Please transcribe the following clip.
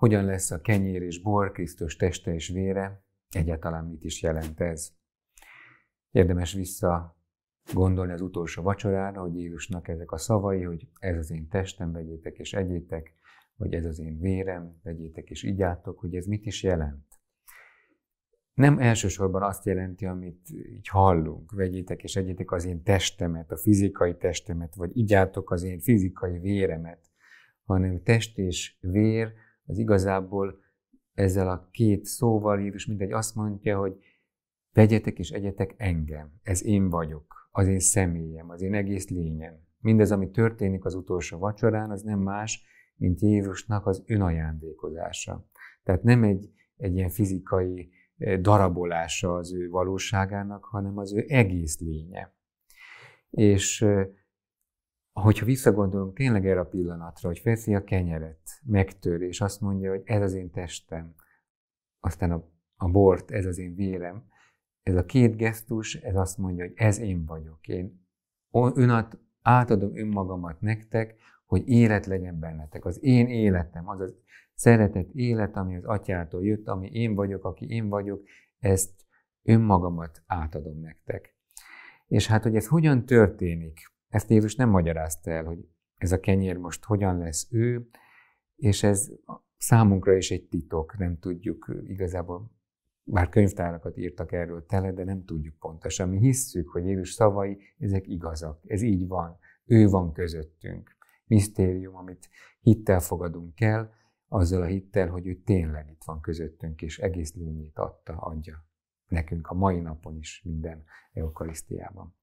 Hogyan lesz a kenyér és bor Krisztus teste és vére? Egyáltalán mit is jelent ez? Érdemes vissza gondolni az utolsó vacsorára, hogy Jézusnak ezek a szavai, hogy ez az én testem, vegyétek és egyétek, vagy ez az én vérem, vegyétek és igyátok, hogy ez mit is jelent. Nem elsősorban azt jelenti, amit így hallunk, vegyétek és egyétek az én testemet, a fizikai testemet, vagy igyátok az én fizikai véremet, hanem test és vér az igazából ezzel a két szóval Jézus mindegy azt mondja, hogy vegyetek és egyetek engem, ez én vagyok, az én személyem, az én egész lényem. Mindez, ami történik az utolsó vacsorán, az nem más, mint Jézusnak az önajándékozása. Tehát nem egy, egy ilyen fizikai e, darabolása az ő valóságának, hanem az ő egész lénye. És e, hogyha visszagondolunk tényleg erre a pillanatra, hogy feszi a kenyeret, megtör, és azt mondja, hogy ez az én testem, aztán a, a bort, ez az én vérem, ez a két gesztus, ez azt mondja, hogy ez én vagyok. Én önat, átadom önmagamat nektek, hogy élet legyen bennetek. Az én életem, az az szeretett élet, ami az atyától jött, ami én vagyok, aki én vagyok, ezt önmagamat átadom nektek. És hát, hogy ez hogyan történik, ezt Jézus nem magyarázta el, hogy ez a kenyér most hogyan lesz ő, és ez számunkra is egy titok, nem tudjuk igazából, bár könyvtárakat írtak erről tele, de nem tudjuk pontosan. Mi hisszük, hogy Jézus szavai, ezek igazak, ez így van, ő van közöttünk. Misztérium, amit hittel fogadunk el, azzal a hittel, hogy ő tényleg itt van közöttünk, és egész lényét adta, adja nekünk a mai napon is minden eukarisztiában.